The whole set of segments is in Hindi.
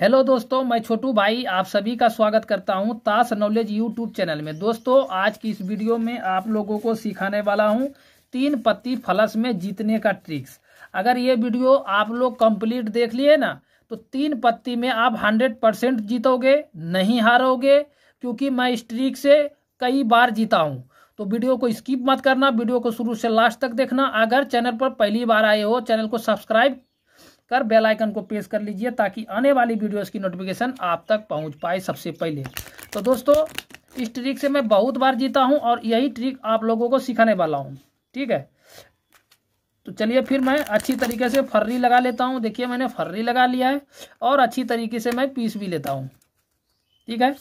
हेलो दोस्तों मैं छोटू भाई आप सभी का स्वागत करता हूं ताश नॉलेज यूट्यूब चैनल में दोस्तों आज की इस वीडियो में आप लोगों को सिखाने वाला हूं तीन पत्ती फलस में जीतने का ट्रिक्स अगर ये वीडियो आप लोग कंप्लीट देख लिए ना तो तीन पत्ती में आप हंड्रेड परसेंट जीतोगे नहीं हारोगे क्योंकि मैं इस ट्रिक से कई बार जीता हूँ तो वीडियो को स्किप मत करना वीडियो को शुरू से लास्ट तक देखना अगर चैनल पर पहली बार आए हो चैनल को सब्सक्राइब कर बेल आइकन को प्रेस कर लीजिए ताकि आने वाली वीडियोस की नोटिफिकेशन आप तक पहुंच पाए सबसे पहले तो दोस्तों इस ट्रिक से मैं बहुत बार जीता हूं और यही ट्रिक आप लोगों को सिखाने वाला हूं ठीक है तो चलिए फिर मैं अच्छी तरीके से फर्री लगा लेता हूँ देखिए मैंने फर्री लगा लिया है और अच्छी तरीके से मैं पीस भी लेता हूँ ठीक है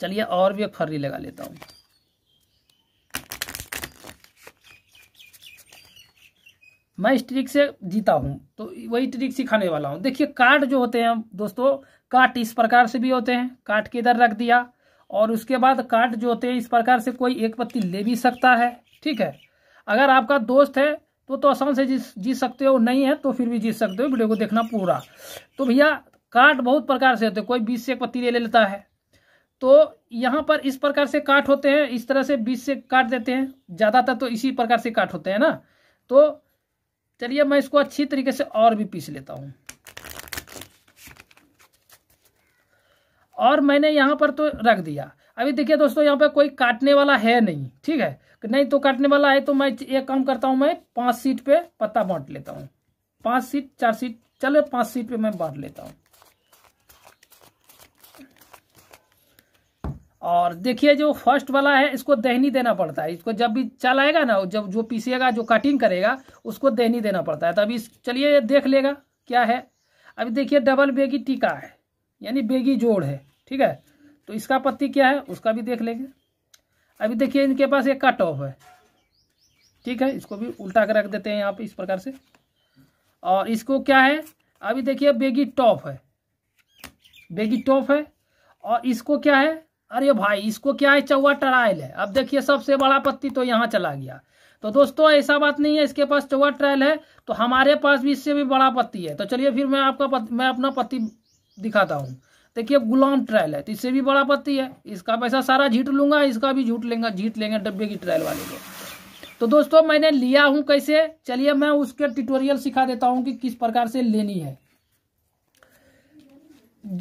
चलिए और भी एक फर्री लगा लेता हूँ मैं इस ट्रिक से जीता हूँ तो वही ट्रिक सिखाने वाला हूँ देखिए काट जो होते हैं दोस्तों काट इस प्रकार से भी होते हैं काट के इधर रख दिया और उसके बाद काट जो होते हैं इस प्रकार से कोई एक पत्ती ले भी सकता है ठीक है अगर आपका दोस्त है तो तो आसान से जीत जीत सकते हो नहीं है तो फिर भी जीत सकते हो वीडियो को देखना पूरा तो भैया काट बहुत प्रकार से होते हैं कोई बीस से एक पत्ती ले, ले लेता है तो यहाँ पर इस प्रकार से काट होते हैं इस तरह से बीस से काट देते हैं ज़्यादातर तो इसी प्रकार से काट होते हैं ना तो चलिए मैं इसको अच्छी तरीके से और भी पीस लेता हूं और मैंने यहां पर तो रख दिया अभी देखिए दोस्तों यहाँ पर कोई काटने वाला है नहीं ठीक है नहीं तो काटने वाला है तो मैं एक काम करता हूं मैं पांच सीट पे पत्ता बांट लेता हूँ पांच सीट चार सीट चलो पांच सीट पे मैं बांट लेता हूँ और देखिए जो फर्स्ट वाला है इसको दहनी देना पड़ता है इसको जब भी चलाएगा ना जब जो पीसेगा जो कटिंग करेगा उसको दहनी देना पड़ता है तो अभी चलिए देख लेगा क्या है अभी देखिए डबल बेगी टीका है यानी बेगी जोड़ है ठीक है तो इसका पत्ती क्या है उसका भी देख लेंगे अभी देखिए इनके पास एक कट ऑफ है ठीक है इसको भी उल्टा कर रख देते हैं यहाँ पे इस प्रकार से और इसको क्या है अभी देखिए बेगी टॉप है बेगी टॉप है और इसको क्या है अरे भाई इसको क्या है चौवा ट्रायल है अब देखिए सबसे बड़ा पत्ती तो यहाँ चला गया तो दोस्तों ऐसा बात नहीं है इसके पास चौवा ट्रायल है तो हमारे पास भी इससे भी बड़ा पत्ती है तो चलिए फिर मैं आपका पत, मैं अपना पत्ती दिखाता हूँ देखिए गुलाम ट्रायल है तो इससे भी बड़ा पत्ती है इसका पैसा सारा झीट लूंगा इसका भी झूठ लेंगे झीट लेंगे डब्बे की ट्रायल वाले को तो दोस्तों मैंने लिया हूँ कैसे चलिए मैं उसके ट्यूटोरियल सिखा देता हूँ कि किस प्रकार से लेनी है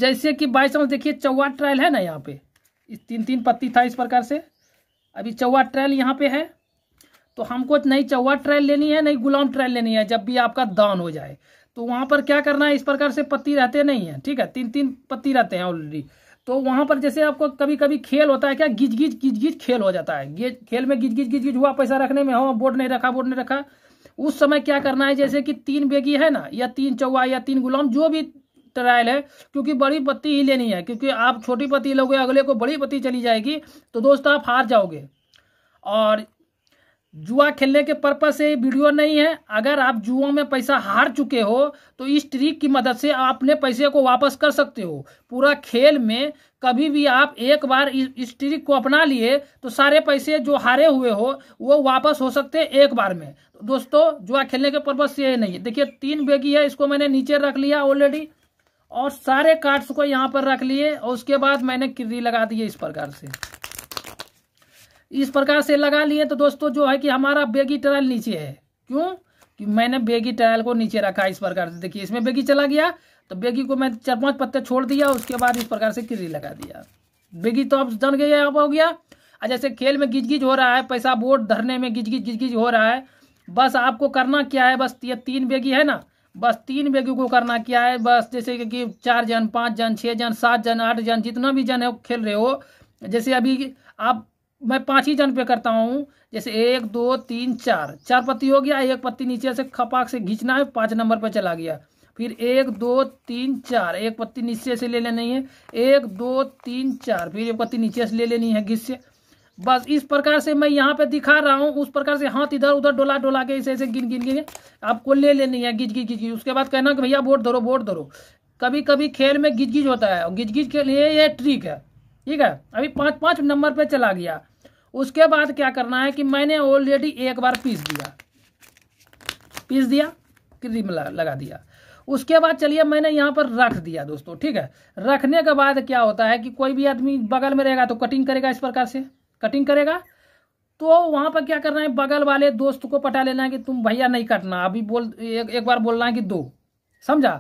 जैसे कि बाई देखिए चौवा ट्रायल है ना यहाँ पे इस तीन तीन पत्ती था इस प्रकार से अभी चौवा ट्रायल यहाँ पे है तो हमको नहीं चौवा ट्रायल लेनी है नहीं गुलाम ट्रायल लेनी है जब भी आपका दान हो जाए तो वहाँ पर क्या करना है इस प्रकार से पत्ती रहते नहीं है ठीक है तीन तीन पत्ती रहते हैं ऑलरेडी तो वहाँ पर जैसे आपको कभी कभी खेल होता है क्या गिज गिज गिज गिज खेल हो जाता है खेल में गिज गिज गिज गिज हुआ पैसा रखने में हो बोर्ड नहीं रखा बोर्ड नहीं रखा उस समय क्या करना है जैसे कि तीन बेगी है ना या तीन चौवा या तीन गुलाम जो भी ट्रायल है क्योंकि बड़ी पत्ती ही लेनी है क्योंकि आप छोटी पत्ती लोगे अगले को बड़ी पत्ती चली जाएगी तो दोस्त आप हार जाओगे और जुआ खेलने के पर्पज से वीडियो नहीं है अगर आप जुआ में पैसा हार चुके हो तो इस ट्रिक की मदद से आप अपने पैसे को वापस कर सकते हो पूरा खेल में कभी भी आप एक बार इस, ट्रिक को अपना लिए तो सारे पैसे जो हारे हुए हो वो वापस हो सकते हैं एक बार में दोस्तों जुआ खेलने के पर्पज से ये नहीं है देखिए तीन बेगी है इसको मैंने नीचे रख लिया ऑलरेडी और सारे कार्ड्स को यहाँ पर रख लिए और उसके बाद मैंने किर्री लगा दी इस प्रकार से इस प्रकार से लगा लिए तो दोस्तों जो है कि हमारा बेगी ट्रायल नीचे है क्यों कि मैंने बेगी ट्रायल को नीचे रखा इस प्रकार से देखिए इसमें बेगी चला गया तो बेगी को मैं चार पांच पत्ते छोड़ दिया उसके बाद इस प्रकार से किरी लगा दिया बेगी तो अब जन गया यहाँ हो गया जैसे खेल में गिजगिज हो रहा है पैसा बोर्ड धरने में गिजगिज गिजगिज हो रहा है बस आपको करना क्या है बस ये तीन बेगी है ना बस तीन व्यक्ति को करना क्या है बस जैसे कि चार जन पाँच जन छः जन सात जन आठ जन जितना भी जन है खेल रहे हो जैसे अभी आप मैं पाँच ही जन पे करता हूँ जैसे एक दो तीन चार चार पत्ती हो गया एक पत्ती नीचे से खपाक से घिंचना है पाँच नंबर पर चला गया फिर एक दो तीन चार एक पत्ती नीचे से ले लेनी है एक दो तीन चार फिर एक पत्ती नीचे से ले लेनी है घिस से बस इस प्रकार से मैं यहाँ पे दिखा रहा हूँ उस प्रकार से हाथ इधर उधर डोला डोला के ऐसे ऐसे गिन गिन गिन आपको ले लेनी है गिज गिज गिज उसके बाद कहना कि भैया वोट धरो वोट धरो कभी कभी खेल में गिज गिज होता है गिज गिज के लिए ये ट्रिक है ठीक है अभी पाँच पाँच नंबर पर चला गया उसके बाद क्या करना है कि मैंने ऑलरेडी एक बार पीस दिया पीस दिया क्रीम लगा दिया उसके बाद चलिए मैंने यहाँ पर रख दिया दोस्तों ठीक है रखने के बाद क्या होता है कि कोई भी आदमी बगल में रहेगा तो कटिंग करेगा इस प्रकार से कटिंग करेगा तो वहाँ पर क्या करना है बगल वाले दोस्त को पटा लेना है कि तुम भैया नहीं कटना अभी बोल एक एक बार बोलना है कि दो समझा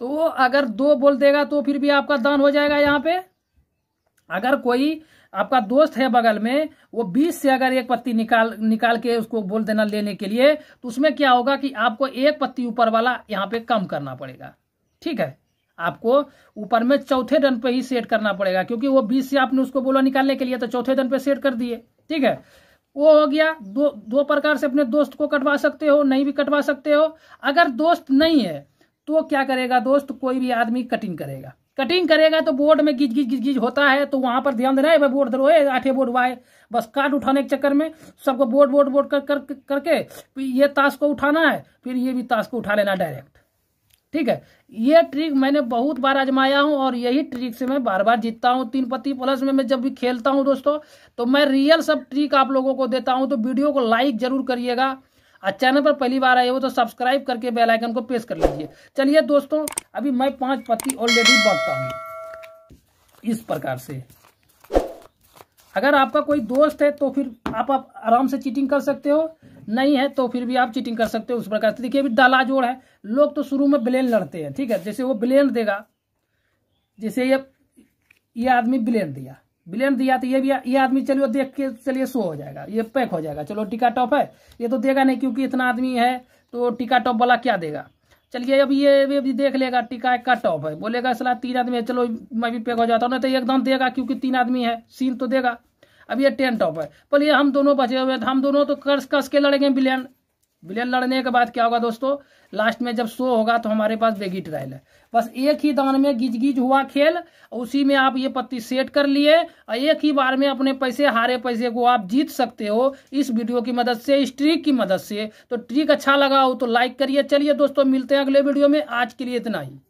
तो वो अगर दो बोल देगा तो फिर भी आपका दान हो जाएगा यहाँ पे अगर कोई आपका दोस्त है बगल में वो बीस से अगर एक पत्ती निकाल निकाल के उसको बोल देना लेने के लिए तो उसमें क्या होगा कि आपको एक पत्ती ऊपर वाला यहाँ पे कम करना पड़ेगा ठीक है आपको ऊपर में चौथे रन पे ही सेट करना पड़ेगा क्योंकि वो बीस से आपने उसको बोला निकालने के लिए तो चौथे रन पे सेट कर दिए ठीक है वो हो गया दो दो प्रकार से अपने दोस्त को कटवा सकते हो नहीं भी कटवा सकते हो अगर दोस्त नहीं है तो क्या करेगा दोस्त कोई भी आदमी कटिंग करेगा कटिंग करेगा तो बोर्ड में गिज गिज गिज गिज होता है तो वहां पर ध्यान देना है भाई बोर्ड धरो आठे बोर्ड वाए बस कार्ड उठाने के चक्कर में सबको बोर्ड बोर्ड बोर्ड कर, कर, कर करके ये ताश को उठाना है फिर ये भी ताश को उठा लेना डायरेक्ट ठीक है ये ट्रिक मैंने बहुत बार आजमाया हूं और यही ट्रिक से मैं बार बार जीतता हूं तीन पत्ती प्लस में मैं जब भी खेलता हूं दोस्तों तो मैं रियल सब ट्रिक आप लोगों को देता हूं तो वीडियो को लाइक जरूर करिएगा और चैनल पर पहली बार आए हो तो सब्सक्राइब करके बेल आइकन को प्रेस कर लीजिए चलिए दोस्तों अभी मैं पांच पत्ती ऑलरेडी बांटता हूँ इस प्रकार से अगर आपका कोई दोस्त है तो फिर आप आराम से चीटिंग कर सकते हो नहीं है तो फिर भी आप चीटिंग कर सकते हो उस प्रकार से देखिए अभी डाला जोड़ है लोग तो शुरू में ब्लेन लड़ते हैं ठीक है जैसे वो ब्लेन देगा जैसे ये ये आदमी ब्लेन दिया ब्लेन दिया तो ये भी ये आदमी चलिए देख के चलिए शो हो जाएगा ये पैक हो जाएगा चलो टिका टॉप है ये तो देगा नहीं क्योंकि इतना आदमी है तो टिका टॉप वाला क्या देगा चलिए अब ये भी अभी देख लेगा टिका का टॉप है बोलेगा सलाह तीन आदमी है चलो मैं भी पैक हो जाता हूँ ना तो एकदम देगा क्योंकि तीन आदमी है सीन तो देगा अब ये टेन टॉप है पर ये हम दोनों बचे हुए हम दोनों तो कर्स कस के लड़ेंगे बिलियन बिलियन लड़ने के बाद क्या होगा दोस्तों लास्ट में जब शो होगा तो हमारे पास बेगी ट्रायल है बस एक ही दान में गिज गिज हुआ खेल उसी में आप ये पत्ती सेट कर लिए और एक ही बार में अपने पैसे हारे पैसे को आप जीत सकते हो इस वीडियो की मदद से इस ट्रिक की मदद से तो ट्रिक अच्छा लगा हो तो लाइक करिए चलिए दोस्तों मिलते हैं अगले वीडियो में आज के लिए इतना ही